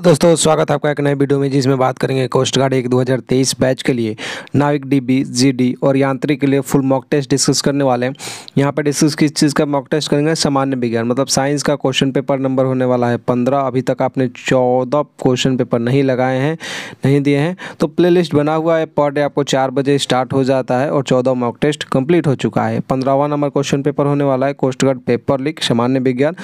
दोस्तों स्वागत है आपका एक नए वीडियो में जिसमें बात करेंगे कोस्ट गार्ड एक 2023 बैच के लिए नाविक डीबी जीडी और यांत्रिक के लिए फुल मॉक टेस्ट डिस्कस करने वाले हैं यहाँ पर डिस्कस किस चीज़ का मॉक टेस्ट करेंगे सामान्य विज्ञान मतलब साइंस का क्वेश्चन पेपर नंबर होने वाला है पंद्रह अभी तक आपने चौदह क्वेश्चन पेपर नहीं लगाए हैं नहीं दिए हैं तो प्ले बना हुआ है पर डे आपको चार बजे स्टार्ट हो जाता है और चौदह मॉक टेस्ट कम्प्लीट हो चुका है पंद्रहवा नंबर क्वेश्चन पेपर होने वाला है कोस्ट गार्ड पेपर लीक सामान्य विज्ञान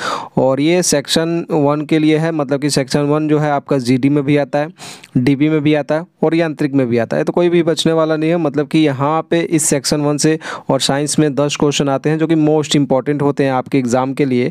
और ये सेक्शन वन के लिए है मतलब कि सेक्शन वन जो है आपका जी में भी आता है डी में भी आता है और यांत्रिक में भी आता है तो कोई भी बचने वाला नहीं है मतलब कि यहाँ पे इस सेक्शन वन से और साइंस में दस क्वेश्चन आते हैं जो कि मोस्ट इंपॉर्टेंट होते हैं आपके एग्ज़ाम के लिए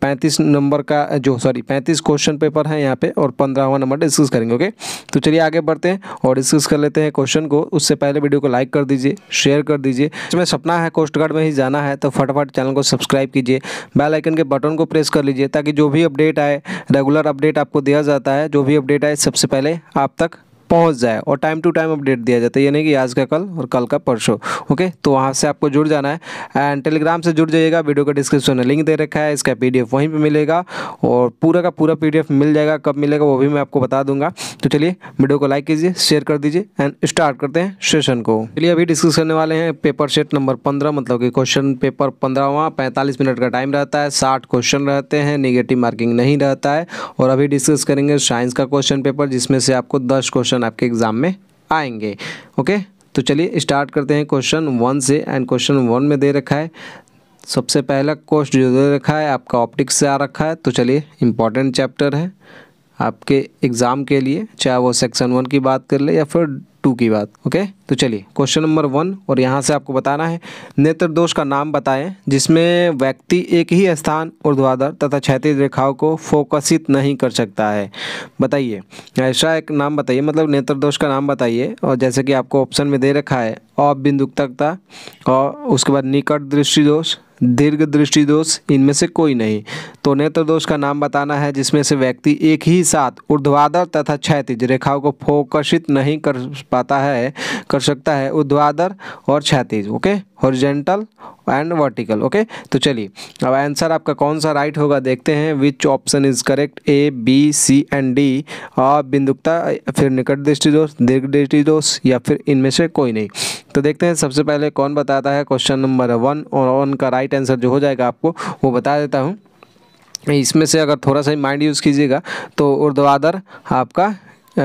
पैंतीस नंबर का जो सॉरी पैंतीस क्वेश्चन पेपर है यहाँ पे और पंद्रहवा नंबर डिस्कस करेंगे ओके तो चलिए आगे बढ़ते हैं और डिस्कस कर लेते हैं क्वेश्चन को उससे पहले वीडियो को लाइक कर दीजिए शेयर कर दीजिए इसमें सपना है कोस्ट गार्ड में ही जाना है तो फटाफट चैनल को सब्सक्राइब कीजिए बेल आइकन के बटन को प्रेस कर लीजिए ताकि जो भी अपडेट आए रेगुलर अपडेट आपको दिया जाता है जाता है जो भी अपडेट आए सबसे पहले आप तक पहुंच जाए और टाइम टू टाइम अपडेट दिया जाता है यानी कि आज का कल और कल का परसों ओके तो वहाँ से आपको जुड़ जाना है एंड टेलीग्राम से जुड़ जाइएगा वीडियो का डिस्क्रिप्शन में लिंक दे रखा है इसका पी वहीं पर मिलेगा और पूरा का पूरा पी मिल जाएगा कब मिलेगा वो भी मैं आपको बता दूंगा तो चलिए वीडियो को लाइक कीजिए शेयर कर दीजिए एंड स्टार्ट करते हैं सेशन को चलिए अभी डिस्कस करने वाले हैं पेपर सेट नंबर पंद्रह मतलब कि क्वेश्चन पेपर पंद्रहवा पैंतालीस मिनट का टाइम रहता है साठ क्वेश्चन रहते हैं निगेटिव मार्किंग नहीं रहता है और अभी डिस्कस करेंगे साइंस का क्वेश्चन पेपर जिसमें से आपको दस क्वेश्चन क्वेश्चन आपके एग्ज़ाम में आएंगे ओके तो चलिए स्टार्ट करते हैं क्वेश्चन वन से एंड क्वेश्चन वन में दे रखा है सबसे पहला क्वेश्चन जो दे रखा है आपका ऑप्टिक्स से आ रखा है तो चलिए इंपॉर्टेंट चैप्टर है आपके एग्ज़ाम के लिए चाहे वो सेक्शन वन की बात कर ले या फिर टू की बात ओके तो चलिए क्वेश्चन नंबर वन और यहाँ से आपको बताना है नेत्र दोष का नाम बताएं जिसमें व्यक्ति एक ही स्थान और तथा क्षैतिज रेखाओं को फोकसित नहीं कर सकता है बताइए ऐसा एक नाम बताइए मतलब नेत्र दोष का नाम बताइए और जैसे कि आपको ऑप्शन में दे रखा है बिंदुकता और उसके बाद निकट दृष्टि दोष दीर्घ दृष्टि दोष इनमें से कोई नहीं तो नेत्र दोष का नाम बताना है जिसमें से व्यक्ति एक ही साथ ऊर्ध्वाधर तथा क्षैतिज रेखाओं को फोकसित नहीं कर पाता है कर सकता है ऊर्ध्वाधर और क्षैतिज okay horizontal and vertical okay तो चलिए अब आंसर आपका कौन सा राइट होगा देखते हैं which option is correct A B C and D और बिंदुकता फिर निकट दृष्टि दोष दीर्घ दृष्टि दोष या फिर इनमें से कोई नहीं तो देखते हैं सबसे पहले कौन बताता है क्वेश्चन नंबर वन और वन का राइट आंसर जो हो जाएगा आपको वो बता देता हूँ इसमें से अगर थोड़ा सा ही माइंड यूज़ कीजिएगा तो उर्दवादर आपका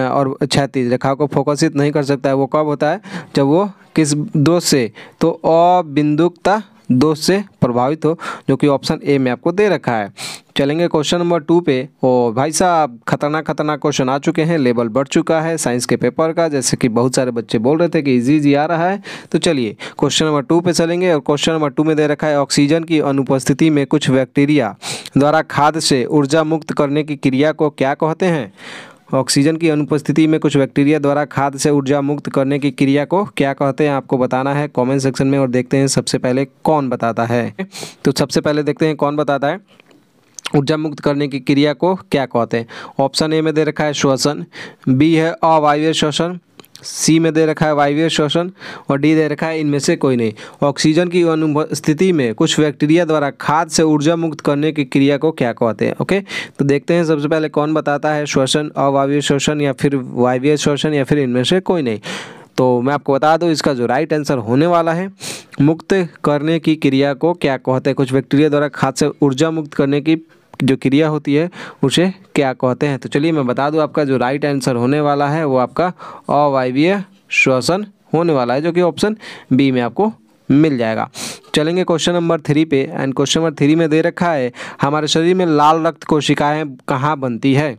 और छैतीस रेखा को फोकसित नहीं कर सकता है वो कब होता है जब वो किस दोष से तो अबिंदुकता दोष से प्रभावित हो जो कि ऑप्शन ए में आपको दे रखा है चलेंगे क्वेश्चन नंबर टू पे ओ भाई साहब खतरनाक खतरनाक क्वेश्चन आ चुके हैं लेवल बढ़ चुका है साइंस के पेपर का जैसे कि बहुत सारे बच्चे बोल रहे थे कि इजी इजी आ रहा है तो चलिए क्वेश्चन नंबर टू पे चलेंगे और क्वेश्चन नंबर टू में दे रखा है ऑक्सीजन की अनुपस्थिति में कुछ बैक्टीरिया द्वारा खाद से ऊर्जा मुक्त करने की क्रिया को क्या कहते हैं ऑक्सीजन की अनुपस्थिति में कुछ बैक्टीरिया द्वारा खाद से ऊर्जा मुक्त करने की क्रिया को क्या कहते हैं आपको बताना है कमेंट सेक्शन में और देखते हैं सबसे पहले कौन बताता है तो सबसे पहले देखते हैं कौन बताता है ऊर्जा मुक्त करने की क्रिया को क्या कहते हैं ऑप्शन ए में दे रखा है श्वसन बी है अवायवीय श्वसन सी में दे रखा है वायवीय श्वसन और डी दे रखा है इनमें से कोई नहीं ऑक्सीजन की अनुपस्थिति में कुछ बैक्टीरिया द्वारा खाद से ऊर्जा मुक्त करने की क्रिया को क्या कहते हैं ओके तो देखते हैं सबसे पहले कौन बताता है श्वसन अवायवीय श्वसन या फिर वायवीय श्वसन या फिर इनमें से कोई नहीं तो मैं आपको बता दूं इसका जो राइट आंसर होने वाला है मुक्त करने की क्रिया को क्या कहते हैं कुछ बैक्टीरिया द्वारा खाद से ऊर्जा मुक्त करने की जो क्रिया होती है उसे क्या कहते हैं तो चलिए मैं बता दूं आपका जो राइट आंसर होने वाला है वो आपका अवायवीय श्वसन होने वाला है जो कि ऑप्शन बी में आपको मिल जाएगा चलेंगे क्वेश्चन नंबर थ्री पे एंड क्वेश्चन नंबर थ्री में दे रखा है हमारे शरीर में लाल रक्त कोशिकाएँ कहाँ बनती है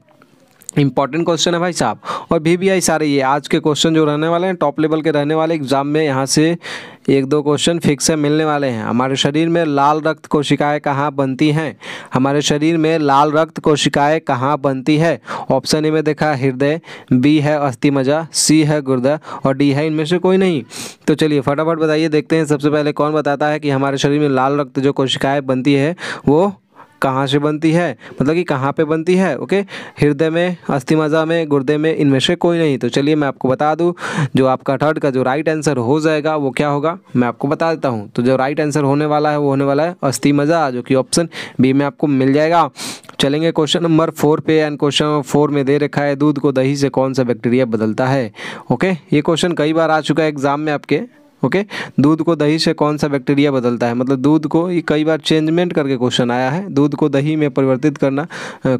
इंपॉर्टेंट क्वेश्चन है भाई साहब और भी भी आई सारे ये आज के क्वेश्चन जो रहने वाले हैं टॉप लेवल के रहने वाले एग्जाम में यहाँ से एक दो क्वेश्चन फिक्स से मिलने वाले हैं हमारे शरीर में लाल रक्त कोशिकाएं कहाँ बनती हैं हमारे शरीर में लाल रक्त कोशिकाएं कहाँ बनती है ऑप्शन ए में देखा हृदय बी है अस्थि मजा सी है गुर्दा और डी है इनमें से कोई नहीं तो चलिए फटाफट बताइए देखते हैं सबसे पहले कौन बताता है कि हमारे शरीर में लाल रक्त जो कोशिकाएँ बनती है वो कहाँ से बनती है मतलब कि कहाँ पे बनती है ओके हृदय में अस्थिमजा में गुर्दे में इनमें से कोई नहीं तो चलिए मैं आपको बता दूँ जो आपका थर्ड का जो राइट आंसर हो जाएगा वो क्या होगा मैं आपको बता देता हूँ तो जो राइट आंसर होने वाला है वो होने वाला है मज़ा जो कि ऑप्शन बी में आपको मिल जाएगा चलेंगे क्वेश्चन नंबर फोर पे एंड क्वेश्चन फोर में दे रखा है दूध को दही से कौन सा बैक्टीरिया बदलता है ओके ये क्वेश्चन कई बार आ चुका है एग्ज़ाम में आपके ओके दूध को दही से कौन सा बैक्टीरिया बदलता है मतलब दूध को ये कई बार चेंजमेंट करके क्वेश्चन आया है दूध को दही में परिवर्तित करना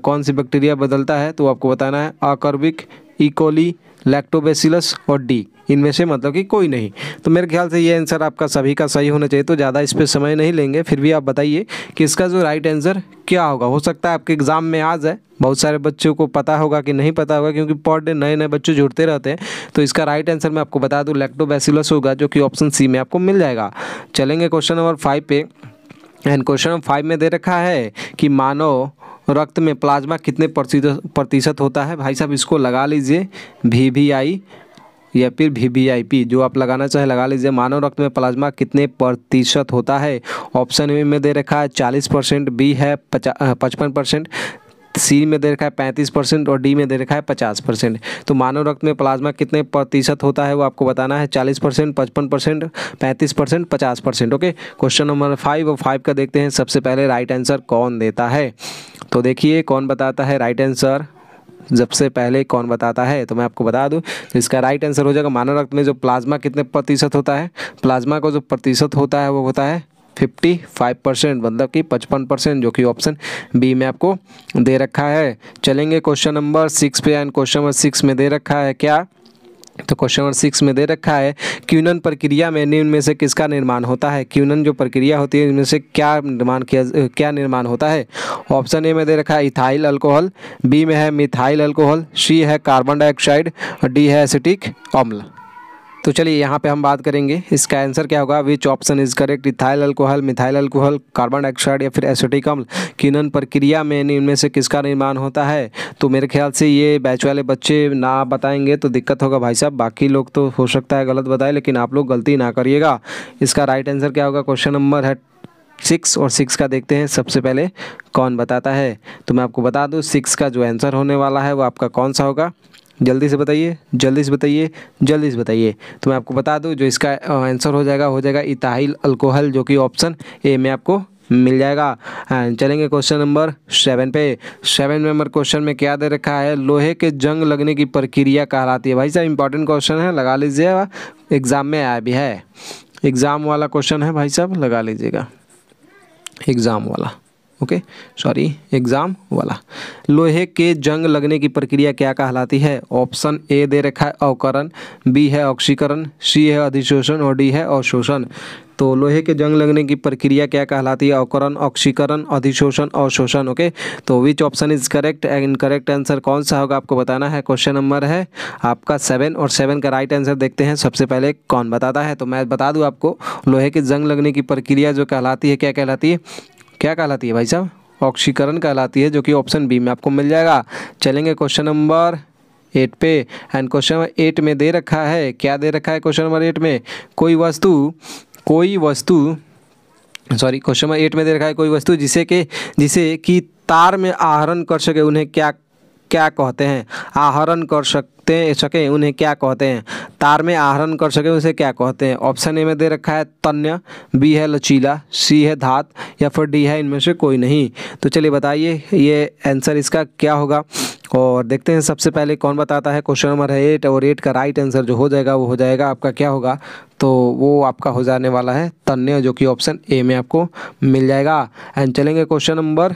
कौन सी बैक्टीरिया बदलता है तो आपको बताना है आकर्विक इकोली e. लैक्टोबेसिलस और डी इनमें से मतलब कि कोई नहीं तो मेरे ख्याल से ये आंसर आपका सभी का सही होना चाहिए तो ज़्यादा इस पर समय नहीं लेंगे फिर भी आप बताइए कि इसका जो राइट आंसर क्या होगा हो सकता है आपके एग्ज़ाम में आ जाए बहुत सारे बच्चों को पता होगा कि नहीं पता होगा क्योंकि पर डे नए नए बच्चे जुड़ते रहते हैं तो इसका राइट आंसर मैं आपको बता दूँ लैक्टोबैसिलस होगा जो कि ऑप्शन सी में आपको मिल जाएगा चलेंगे क्वेश्चन नंबर फाइव पे एंड क्वेश्चन नंबर फाइव में दे रखा है कि मानव रक्त में प्लाज्मा कितने प्रतिशत होता है भाई साहब इसको लगा लीजिए भी वी आई या फिर भी वी आई पी जो आप लगाना चाहें लगा लीजिए मानव रक्त में प्लाज्मा कितने प्रतिशत होता है ऑप्शन ए में दे रखा है चालीस परसेंट बी है पचपन परसेंट सी में दे रखा है पैंतीस परसेंट और डी में दे रखा है पचास परसेंट तो मानव रक्त में प्लाज्मा कितने प्रतिशत होता है वो आपको बताना है चालीस परसेंट पचपन परसेंट पैंतीस परसेंट पचास percent okay question number five और फाइव का देखते हैं सबसे पहले राइट आंसर कौन देता है तो देखिए कौन बताता है राइट आंसर जब से पहले कौन बताता है तो मैं आपको बता दूं तो इसका राइट आंसर हो जाएगा मानव रक्त में जो प्लाज्मा कितने प्रतिशत होता है प्लाज्मा का जो प्रतिशत होता है वो होता है फिफ्टी फाइव परसेंट मतलब कि पचपन परसेंट जो कि ऑप्शन बी में आपको दे रखा है चलेंगे क्वेश्चन नंबर सिक्स पे एंड क्वेश्चन नंबर सिक्स में दे रखा है क्या तो क्वेश्चन नंबर सिक्स में दे रखा है क्यूनन प्रक्रिया में निम्न में से किसका निर्माण होता है क्यूनन जो प्रक्रिया होती है इनमें से क्या निर्माण किया क्या निर्माण होता है ऑप्शन ए में दे रखा है इथाइल अल्कोहल बी में है मिथाइल अल्कोहल सी है कार्बन डाइऑक्साइड और डी है एसिटिक अम्ल तो चलिए यहाँ पे हम बात करेंगे इसका आंसर क्या होगा which option is correct ethyl alcohol methyl alcohol carbon dioxide या फिर एसिटिक अम्ल किनन प्रक्रिया में इनमें से किसका निर्माण होता है तो मेरे ख्याल से ये बैच वाले बच्चे ना बताएंगे तो दिक्कत होगा भाई साहब बाकी लोग तो हो सकता है गलत बताए लेकिन आप लोग गलती ना करिएगा इसका राइट आंसर क्या होगा क्वेश्चन नंबर है सिक्स और सिक्स का देखते हैं सबसे पहले कौन बताता है तो मैं आपको बता दूँ सिक्स का जो आंसर होने वाला है वो आपका कौन सा होगा जल्दी से बताइए जल्दी से बताइए जल्दी से बताइए तो मैं आपको बता दूँ जो इसका आंसर हो जाएगा हो जाएगा इताहिल अल्कोहल जो कि ऑप्शन ए में आपको मिल जाएगा चलेंगे क्वेश्चन नंबर सेवन पे सेवन नंबर क्वेश्चन में क्या दे रखा है लोहे के जंग लगने की प्रक्रिया कहलाती है भाई साहब इंपॉर्टेंट क्वेश्चन है लगा लीजिए एग्ज़ाम में आया भी है एग्ज़ाम वाला क्वेश्चन है भाई साहब लगा लीजिएगा एग्ज़ाम वाला ओके सॉरी एग्ज़ाम वाला लोहे के जंग लगने की प्रक्रिया क्या कहलाती है ऑप्शन ए दे रखा है अवकरण बी है ऑक्सीकरण सी है अधिशोषण और डी है अवशोषण तो लोहे के जंग लगने की प्रक्रिया क्या कहलाती है अवकरण ऑक्सीकरण अधिशोषण और शोषण ओके तो which option is correct and correct answer कौन सा होगा आपको बताना है क्वेश्चन नंबर है आपका सेवन और सेवन का राइट आंसर देखते हैं सबसे पहले कौन बताता है तो मैं बता दूँ आपको लोहे के जंग लगने की प्रक्रिया जो कहलाती है क्या कहलाती है क्या कहलाती है भाई साहब ऑक्सीकरण कहलाती है जो कि ऑप्शन बी में आपको मिल जाएगा चलेंगे क्वेश्चन नंबर एट पे एंड क्वेश्चन नंबर एट में दे रखा है क्या दे रखा है क्वेश्चन नंबर एट में कोई वस्तु कोई वस्तु सॉरी क्वेश्चन नंबर एट में दे रखा है कोई वस्तु जिसे के जिसे कि तार में आहरण कर सके उन्हें क्या क्या कहते हैं आहरण कर सकते सके उन्हें क्या कहते हैं तार में आहरण कर सके उसे क्या कहते हैं ऑप्शन ए में दे रखा है तन्य बी है लचीला सी है धात या फिर डी है इनमें से कोई नहीं तो चलिए बताइए ये आंसर इसका क्या होगा और देखते हैं सबसे पहले कौन बताता है क्वेश्चन नंबर है एट और एट का राइट आंसर जो हो जाएगा वो हो जाएगा आपका क्या होगा तो वो आपका हो जाने वाला है तन्य जो कि ऑप्शन ए में आपको मिल जाएगा एंड चलेंगे क्वेश्चन नंबर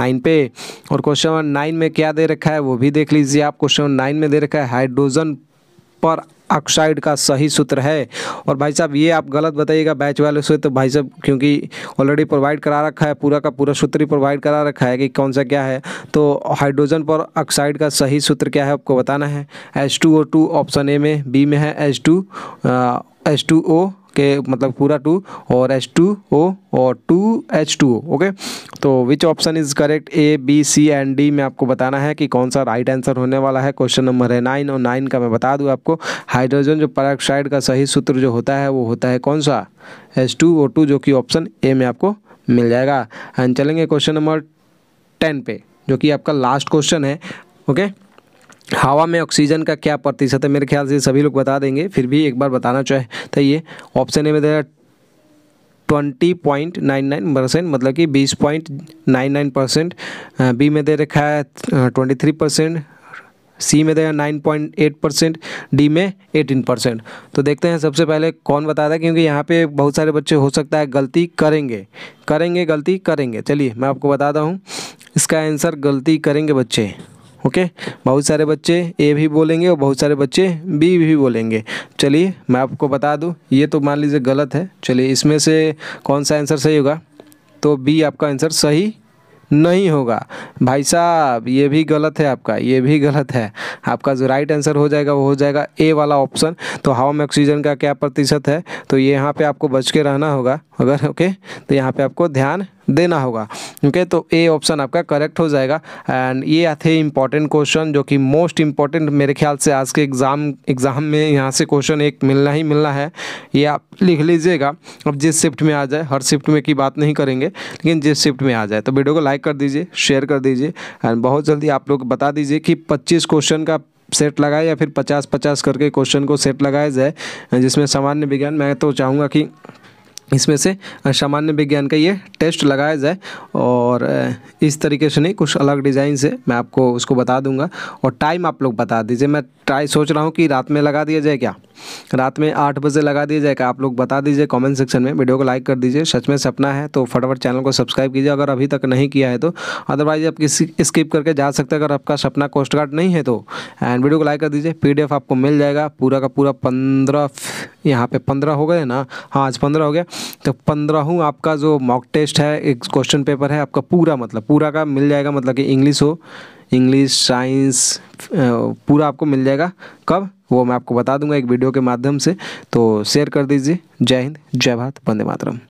नाइन पे और क्वेश्चन नंबर नाइन में क्या दे रखा है वो भी देख लीजिए आप क्वेश्चन नंबर नाइन में दे रखा है हाइड्रोजन पर ऑक्साइड का सही सूत्र है और भाई साहब ये आप गलत बताइएगा बैच वाले से तो भाई साहब क्योंकि ऑलरेडी प्रोवाइड करा रखा है पूरा का पूरा सूत्र ही प्रोवाइड करा रखा है कि कौन सा क्या है तो हाइड्रोजन पर ऑक्साइड का सही सूत्र क्या है आपको बताना है H two O two option A में बी में है H two H two O के मतलब पूरा टू और एच टू ओ और two H two O okay तो which option is correct A B C and D में आपको बताना है कि कौन सा राइट आंसर होने वाला है क्वेश्चन नंबर है नाइन और नाइन का मैं बता दूँ आपको हाइड्रोजन जो पराक्साइड का सही सूत्र जो होता है वो होता है कौन सा एच टू ओ टू जो कि ऑप्शन ए में आपको मिल जाएगा एंड चलेंगे क्वेश्चन नंबर टेन पे जो कि आपका लास्ट क्वेश्चन है ओके okay? हवा में ऑक्सीजन का क्या प्रतिशत है मेरे ख्याल से सभी लोग बता देंगे फिर भी एक बार बताना चाहे तो ये ऑप्शन ए में देगा twenty point nine nine percent मतलब कि बीस point nine nine percent B में दे रखा है ट्वेंटी थ्री परसेंट सी में देगा nine point eight percent D में एटीन परसेंट तो देखते हैं सबसे पहले कौन बता रहा है क्योंकि यहाँ पे बहुत सारे बच्चे हो सकता है गलती करेंगे करेंगे गलती करेंगे चलिए मैं आपको बताता हूँ इसका आंसर गलती करेंगे बच्चे ओके बहुत सारे बच्चे ए भी बोलेंगे और बहुत सारे बच्चे बी भी बोलेंगे चलिए मैं आपको बता दूँ ये तो मान लीजिए गलत है चलिए इसमें से कौन सा आंसर सही होगा तो बी आपका आंसर सही नहीं होगा भाई साहब ये भी गलत है आपका ये भी गलत है आपका जो राइट आंसर हो जाएगा वो हो जाएगा ए वाला ऑप्शन तो हवा में ऑक्सीजन का क्या प्रतिशत है तो ये यहाँ पे आपको बच के रहना होगा अगर ओके तो यहाँ पे आपको ध्यान देना होगा ओके तो ए ऑप्शन आपका करेक्ट हो जाएगा एंड ये थे इम्पॉर्टेंट क्वेश्चन जो कि मोस्ट इम्पॉर्टेंट मेरे ख्याल से आज के एग्ज़ाम एग्ज़ाम में यहाँ से क्वेश्चन एक मिलना ही मिलना है ये आप लिख लीजिएगा अब जिस शिफ्ट में आ जाए हर शिफ्ट में की बात नहीं करेंगे लेकिन जिस शिफ्ट में आ जाए तो वीडियो को लाइक कर दीजिए शेयर कर दीजिए एंड बहुत जल्दी आप लोग बता दीजिए कि पच्चीस क्वेश्चन का सेट लगाए या फिर पचास पचास करके क्वेश्चन को सेट लगाया जाए जिसमें सामान्य विज्ञान मैं तो चाहूँगा कि इसमें से सामान्य विज्ञान का ये टेस्ट लगाया जाए और इस तरीके से नहीं कुछ अलग डिज़ाइन से मैं आपको उसको बता दूंगा और टाइम आप लोग बता दीजिए मैं ट्राई सोच रहा हूँ कि रात में लगा दिया जाए क्या रात में आठ बजे लगा दिया जाएगा आप लोग बता दीजिए कॉमेंट सेक्शन में वीडियो को लाइक कर दीजिए सच में सपना है तो फटाफट चैनल को सब्सक्राइब कीजिए अगर अभी तक नहीं किया है तो अदरवाइज आप किसी स्किप करके जा सकते हैं अगर आपका सपना कोस्ट गार्ड नहीं है तो एंड वीडियो को लाइक कर दीजिए पी आपको मिल जाएगा पूरा का पूरा पंद्रह यहाँ पे पंद्रह हो गए ना हाँ आज पंद्रह हो गया तो पंद्रहों आपका जो मॉक टेस्ट है एक क्वेश्चन पेपर है आपका पूरा मतलब पूरा का मिल जाएगा मतलब कि इंग्लिश हो इंग्लिश साइंस uh, पूरा आपको मिल जाएगा कब वो मैं आपको बता दूंगा एक वीडियो के माध्यम से तो शेयर कर दीजिए जय हिंद जय भारत वंदे मातरम